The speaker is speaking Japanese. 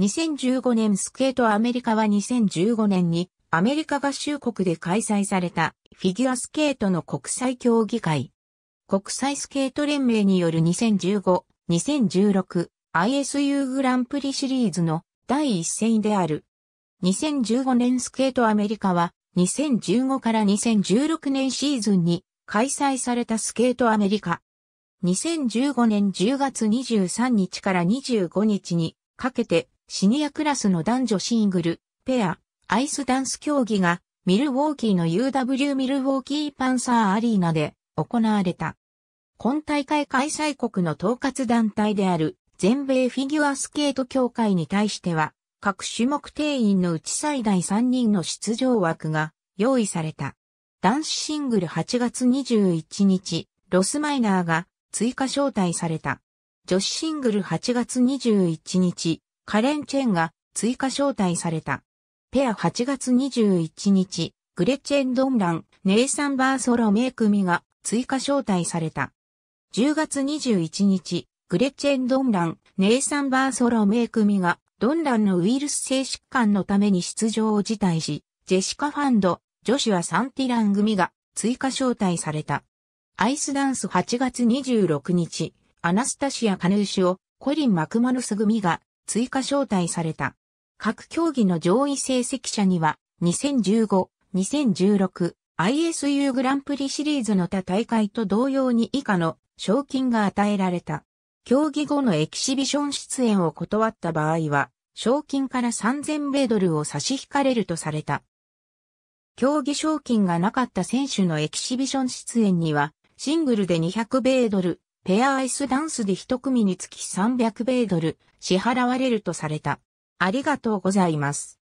2015年スケートアメリカは2015年にアメリカ合衆国で開催されたフィギュアスケートの国際競技会。国際スケート連盟による2015、2016 ISU グランプリシリーズの第一戦である。2015年スケートアメリカは2015から2016年シーズンに開催されたスケートアメリカ。2015年10月23日から25日にかけてシニアクラスの男女シングル、ペア、アイスダンス競技が、ミルウォーキーの UW ミルウォーキーパンサーアリーナで行われた。今大会開催国の統括団体である全米フィギュアスケート協会に対しては、各種目定員のうち最大3人の出場枠が用意された。男子シングル8月21日、ロスマイナーが追加招待された。女子シングル8月21日、カレン・チェンが追加招待された。ペア8月21日、グレチェン・ドンラン、ネイサン・バーソロメイ組が追加招待された。10月21日、グレチェン・ドンラン、ネイサン・バーソロメイ組がドンランのウイルス性疾患のために出場を辞退し、ジェシカ・ファンド、ジョシュア・サンティラン組が追加招待された。アイスダンス8月26日、アナスタシア・カヌーシュをコリン・マクマヌス組が追加招待された。各競技の上位成績者には、2015、2016、ISU グランプリシリーズの他大会と同様に以下の賞金が与えられた。競技後のエキシビション出演を断った場合は、賞金から3000米ドルを差し引かれるとされた。競技賞金がなかった選手のエキシビション出演には、シングルで200米ドル、ペアアイスダンスで一組につき300米ドル支払われるとされた。ありがとうございます。